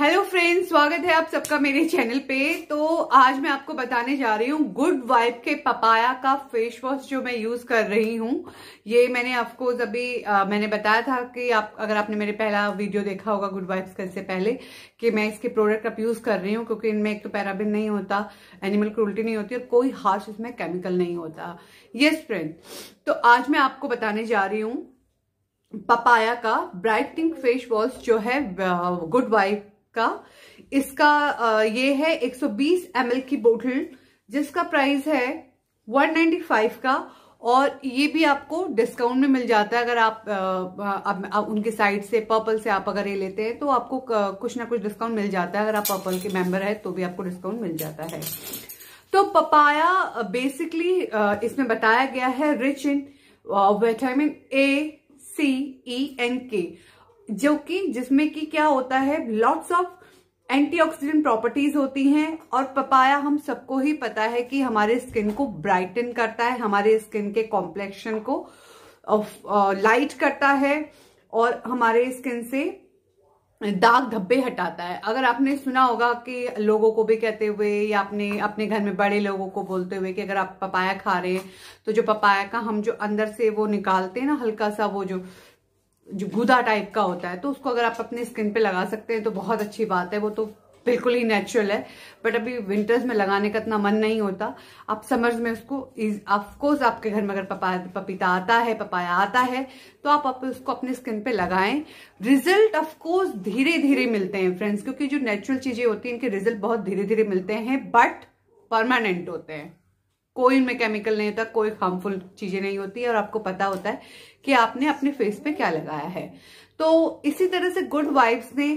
hello friends स्वागत है आप सबका मेरे चैनल पे तो आज मैं आपको बताने जा रही हूँ गुड वाइब के पपाया का फेस वॉश जो मैं यूज कर रही हूँ ये मैंने ऑफकोर्स अभी आ, मैंने बताया था कि आप अगर आपने मेरे पहला वीडियो देखा होगा गुड वाइब्स का इससे पहले कि मैं इसके प्रोडक्ट अब यूज कर रही हूँ क्योंकि इनमें एक तो पैराबिन नहीं होता एनिमल क्रूल्टी नहीं होती और कोई हार्श इसमें केमिकल नहीं होता यस फ्रेंड तो आज मैं आपको बताने जा रही हूँ पपाया का ब्राइटनिंग फेस वॉश जो है गुड वाइफ का इसका ये है 120 ml की बोतल जिसका प्राइस है 195 का और ये भी आपको डिस्काउंट में मिल जाता है अगर आप, आप, आप उनके साइड से पर्पल से आप अगर ये लेते हैं तो आपको कुछ ना कुछ डिस्काउंट मिल जाता है अगर आप पर्पल के मेंबर है तो भी आपको डिस्काउंट मिल जाता है तो पपाया बेसिकली इसमें बताया गया है rich in vitamin A C E and K जो कि जिसमें कि क्या होता है लॉट्स ऑफ एंटीऑक्सीडेंट प्रॉपर्टीज होती हैं और पपाया हम सबको ही पता है कि हमारे स्किन को ब्राइटन करता है हमारे स्किन के कॉम्प्लेक्शन को लाइट uh, करता है और हमारे स्किन से दाग धब्बे हटाता है अगर आपने सुना होगा कि लोगों को भी कहते हुए या आपने अपने घर में बड़े लोगों को बोलते हुए कि अगर आप पपाया खा रहे हैं तो जो पपाया का हम जो अंदर से वो निकालते हैं ना हल्का सा वो जो जो गुदा टाइप का होता है तो उसको अगर आप अपनी स्किन पे लगा सकते हैं तो बहुत अच्छी बात है वो तो बिल्कुल ही नेचुरल है बट अभी विंटर्स में लगाने का इतना मन नहीं होता आप समर्स में उसको ऑफकोर्स आपके घर में अगर पपा पपीता आता है पपाया आता है तो आप, आप उसको अपने स्किन पे लगाएं रिजल्ट ऑफकोर्स धीरे धीरे मिलते हैं फ्रेंड्स क्योंकि जो नेचुरल चीजें होती हैं इनके रिजल्ट बहुत धीरे धीरे मिलते हैं बट परमानेंट होते हैं कोई उनमें केमिकल नहीं होता कोई हार्मफुल चीजें नहीं होती और आपको पता होता है कि आपने अपने फेस पे क्या लगाया है तो इसी तरह से गुड वाइब्स ने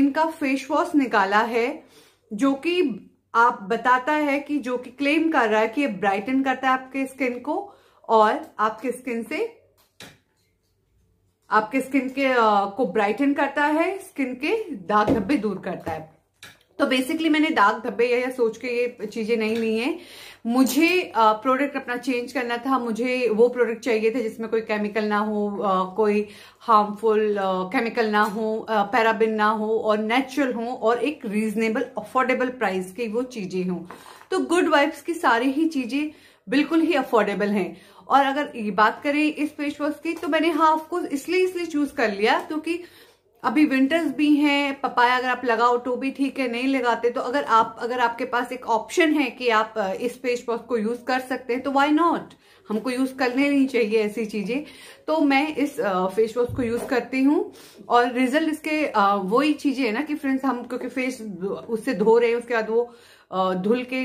इनका फेस वॉश निकाला है जो कि आप बताता है कि जो कि क्लेम कर रहा है कि ये ब्राइटन करता है आपके स्किन को और आपके स्किन से आपके स्किन के आ, uh, को ब्राइटन करता है स्किन के दाग धब्बे दूर करता है तो बेसिकली मैंने दाग धब्बे या सोच के ये चीज़ें नहीं ली हैं मुझे प्रोडक्ट अपना चेंज करना था मुझे वो प्रोडक्ट चाहिए थे जिसमें कोई केमिकल ना हो कोई हार्मफुल केमिकल ना हो पैराबिन ना हो और नेचुरल हो और एक रीजनेबल अफोर्डेबल प्राइस की वो चीज़ें हों तो गुड वाइब्स की सारी ही चीज़ें बिल्कुल ही अफोर्डेबल हैं और अगर ये बात करें इस फेस वॉश की तो मैंने हाफ को इसलिए इसलिए चूज कर लिया क्योंकि तो अभी विंटर्स भी हैं पपाया अगर आप लगाओ तो भी ठीक है नहीं लगाते तो अगर आप अगर आपके पास एक ऑप्शन है कि आप इस फेस वॉश को यूज कर सकते हैं तो वाई नॉट हमको यूज करने नहीं चाहिए ऐसी चीजें तो मैं इस फेस वॉश को यूज करती हूँ और रिजल्ट इसके वही चीजें है ना कि फ्रेंड्स हम क्योंकि फेस उससे धो रहे हैं उसके बाद वो धुल के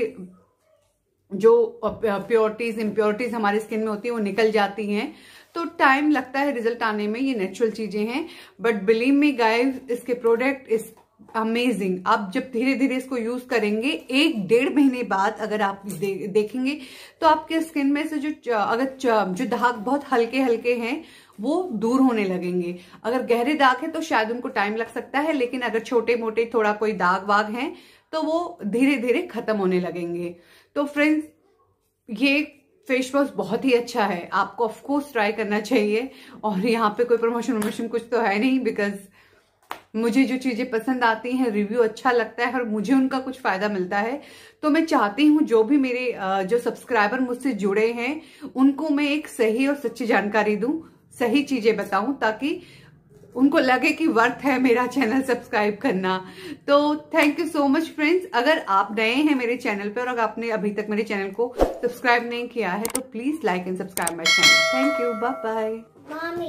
जो प्योरिटीज इम्प्योरिटीज हमारे स्किन में होती है वो निकल जाती हैं तो टाइम लगता है रिजल्ट आने में ये नेचुरल चीज़ें हैं बट बिलीव मी गाइस इसके प्रोडक्ट इस अमेजिंग आप जब धीरे धीरे इसको यूज करेंगे एक डेढ़ महीने बाद अगर आप दे, देखेंगे तो आपके स्किन में से जो अगर जो दाग बहुत हल्के हल्के हैं वो दूर होने लगेंगे अगर गहरे दाग है तो शायद उनको टाइम लग सकता है लेकिन अगर छोटे मोटे थोड़ा कोई दाग वाग है तो वो धीरे धीरे खत्म होने लगेंगे तो फ्रेंड्स ये फेस वॉश बहुत ही अच्छा है आपको ऑफकोर्स ट्राई करना चाहिए और यहाँ पे कोई प्रमोशन वमोशन कुछ तो है नहीं बिकॉज मुझे जो चीज़ें पसंद आती हैं रिव्यू अच्छा लगता है और मुझे उनका कुछ फ़ायदा मिलता है तो मैं चाहती हूँ जो भी मेरे जो सब्सक्राइबर मुझसे जुड़े हैं उनको मैं एक सही और सच्ची जानकारी दूँ सही चीज़ें बताऊँ ताकि उनको लगे कि वर्थ है मेरा चैनल सब्सक्राइब करना तो thank you so much friends अगर आप नए हैं मेरे चैनल पर और आपने अभी तक मेरे चैनल को सब्सक्राइब नहीं किया है तो please like and subscribe my channel thank you bye bye